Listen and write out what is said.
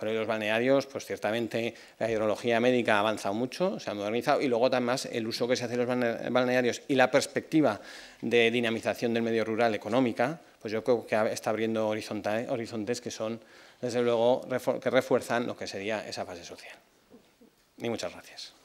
pero los balnearios, pues ciertamente la hidrología médica ha avanzado mucho, se ha modernizado y luego además el uso que se hace de los balnearios y la perspectiva de dinamización del medio rural económica, pues yo creo que está abriendo horizontes que son, desde luego, que refuerzan lo que sería esa fase social. Y muchas gracias.